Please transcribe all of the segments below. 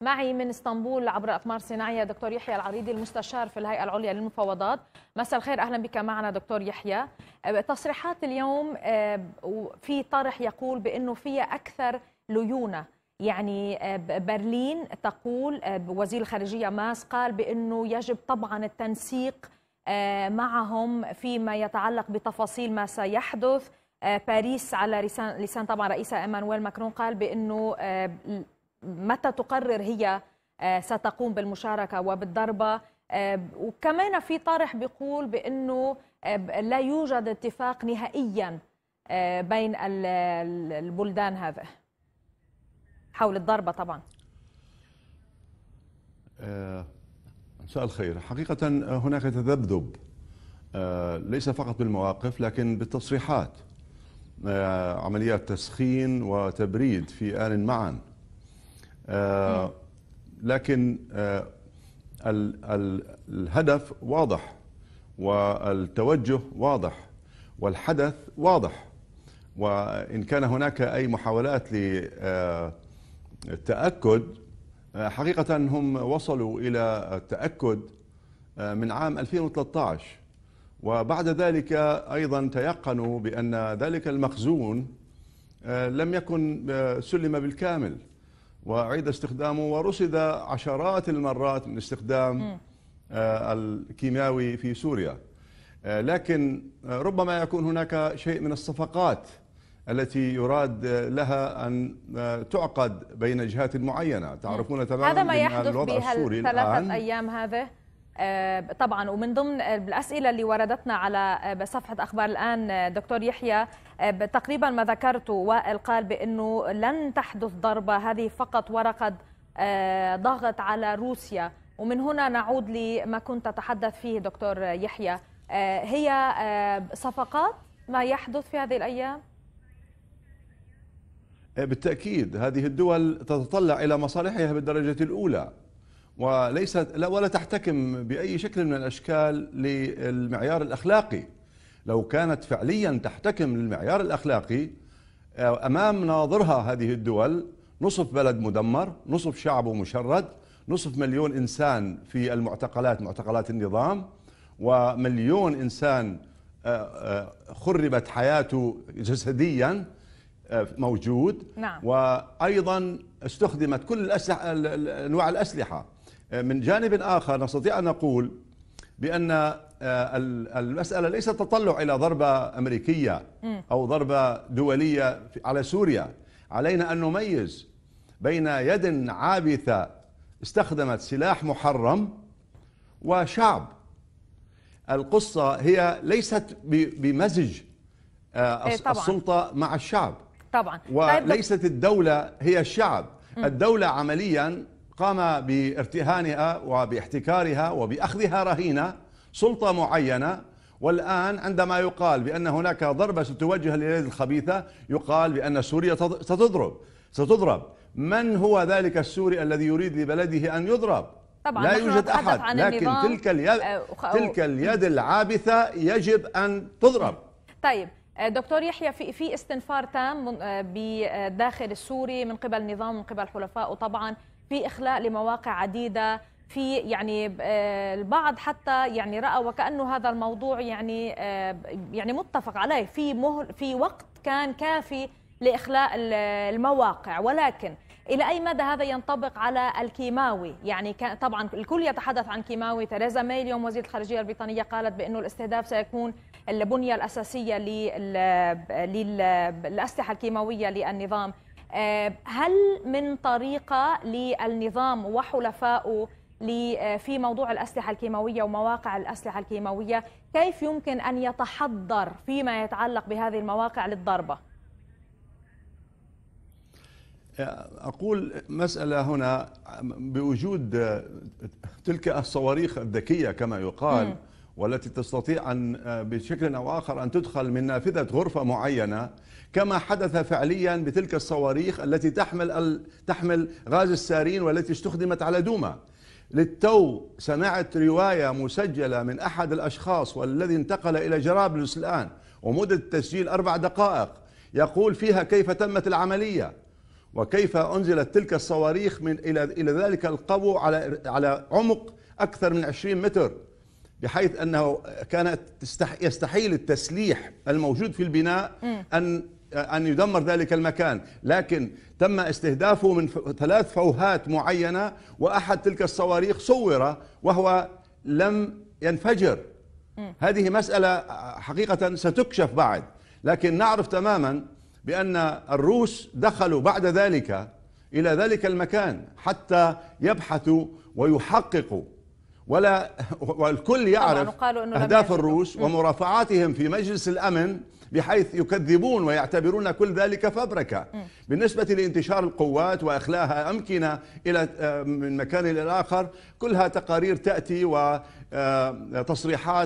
معي من اسطنبول عبر اقمار صناعيه دكتور يحيى العريضي المستشار في الهيئه العليا للمفاوضات مساء الخير اهلا بك معنا دكتور يحيى أه، تصريحات اليوم أه، في طرح يقول بانه فيها اكثر ليونه يعني أه، برلين تقول وزير الخارجيه ماس قال بانه يجب طبعا التنسيق معهم فيما يتعلق بتفاصيل ما سيحدث باريس على لسان طبعا رئيسها ايمانويل ماكرون قال بانه متى تقرر هي آه، ستقوم بالمشاركة وبالضربة آه، وكمان في طرح بيقول بأنه آه، لا يوجد اتفاق نهائيا بين البلدان هذا حول الضربة طبعا مساء الخير حقيقة هناك تذبذب ليس فقط بالمواقف لكن بالتصريحات عمليات تسخين وتبريد في آن معا آه، لكن آه، الهدف واضح والتوجه واضح والحدث واضح وإن كان هناك أي محاولات للتأكد آه، حقيقة هم وصلوا إلى التأكد من عام 2013 وبعد ذلك أيضا تيقنوا بأن ذلك المخزون لم يكن سلم بالكامل وأعيد استخدامه ورصد عشرات المرات من استخدام آه، الكيماوي في سوريا آه، لكن آه، ربما يكون هناك شيء من الصفقات التي يراد لها أن تعقد بين جهات معينة تعرفون تماما هذا ما يحدث بها الثلاثة أيام هذه آه، طبعا ومن ضمن آه، الاسئله اللي وردتنا على آه، صفحه اخبار الان دكتور يحيى تقريبا ما ذكرته وائل قال بانه لن تحدث ضربه هذه فقط ورقه ضغط على روسيا ومن هنا نعود لما كنت تتحدث فيه دكتور يحيى هي صفقات ما يحدث في هذه الايام بالتاكيد هذه الدول تتطلع الى مصالحها بالدرجه الاولى وليست لا ولا تحتكم باي شكل من الاشكال للمعيار الاخلاقي لو كانت فعليا تحتكم للمعيار الاخلاقي آه، امام ناظرها هذه الدول نصف بلد مدمر نصف شعبه مشرد نصف مليون انسان في المعتقلات معتقلات النظام ومليون انسان آه، آه، خربت حياته جسديا موجود نعم. وايضا استخدمت كل الأسلحة انواع الاسلحه من جانب آخر نستطيع أن نقول بأن آه، المسألة ليست تطلع إلى ضربة أمريكية أو ضربة دولية على سوريا علينا أن نميز بين يد عابثة استخدمت سلاح محرم وشعب القصة هي ليست بمزج آه، إيه، السلطة مع الشعب طبعا طيب، وليست الدولة هي الشعب الدولة عمليا قام بارتهانها وباحتكارها وبأخذها رهينة سلطة معينة والآن عندما يقال بأن هناك ضربة ستوجه لليد الخبيثة يقال بأن سوريا ستضرب ستضرب من هو ذلك السوري الذي يريد لبلده أن يضرب طبعا لا يوجد أحد عن لكن تلك اليد, تلك اليد العابثة يجب أن تضرب طيب دكتور يحيى في في استنفار تام آه، بداخل السوري من قبل النظام من قبل حلفائه طبعا في إخلاء لمواقع عديدة في يعني آه، البعض حتى يعني راى وكانه هذا الموضوع يعني آه، يعني متفق عليه في مهل في وقت كان كافي لاخلاء المواقع ولكن الى اي مدى هذا ينطبق على الكيماوي يعني كان طبعا الكل يتحدث عن كيماوي تريزا ماي اليوم وزيره الخارجيه البريطانيه قالت بانه الاستهداف سيكون البنيه الاساسيه للاسلحه الكيماويه للنظام آه، هل من طريقة للنظام وحلفائه آه، في موضوع الأسلحة الكيماوية ومواقع الأسلحة الكيماوية كيف يمكن أن يتحضر فيما يتعلق بهذه المواقع للضربة؟ أقول مسألة هنا بوجود تلك الصواريخ الذكية كما يقال م. والتي تستطيع أن آه، بشكل أو آخر أن تدخل من نافذة غرفة معينة كما حدث فعليا بتلك الصواريخ التي تحمل تحمل غاز السارين والتي استخدمت على دوما للتو سمعت رواية مسجلة من أحد الأشخاص والذي انتقل إلى جرابلس الآن ومدة التسجيل أربع دقائق يقول فيها كيف تمت العملية وكيف أنزلت تلك الصواريخ من إلى إلى ذلك القبو على على عمق أكثر من 20 متر بحيث أنه كانت يستحيل التسليح الموجود في البناء أن أن يدمر ذلك المكان لكن تم استهدافه من ثلاث فوهات معينة وأحد تلك الصواريخ صور وهو لم ينفجر هذه مسألة حقيقة ستكشف بعد لكن نعرف تماما بأن الروس دخلوا بعد ذلك إلى ذلك المكان حتى يبحثوا ويحققوا ولا والكل يعرف أهداف الروس ومرافعاتهم في مجلس الأمن بحيث يكذبون ويعتبرون كل ذلك فبركة بالنسبة لانتشار القوات وإخلاها أمكنة إلى من مكان إلى اخر كلها تقارير تأتي وتصريحات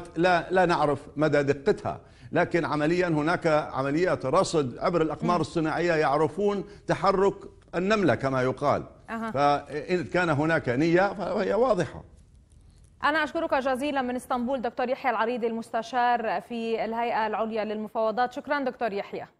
آه، لا, لا نعرف مدى دقتها لكن عمليا هناك عمليات رصد عبر الأقمار الصناعية يعرفون تحرك النملة كما يقال فإن كان هناك نية فهي واضحة أنا أشكرك جزيلا من اسطنبول دكتور يحيى العريضي المستشار في الهيئة العليا للمفاوضات شكرا دكتور يحيى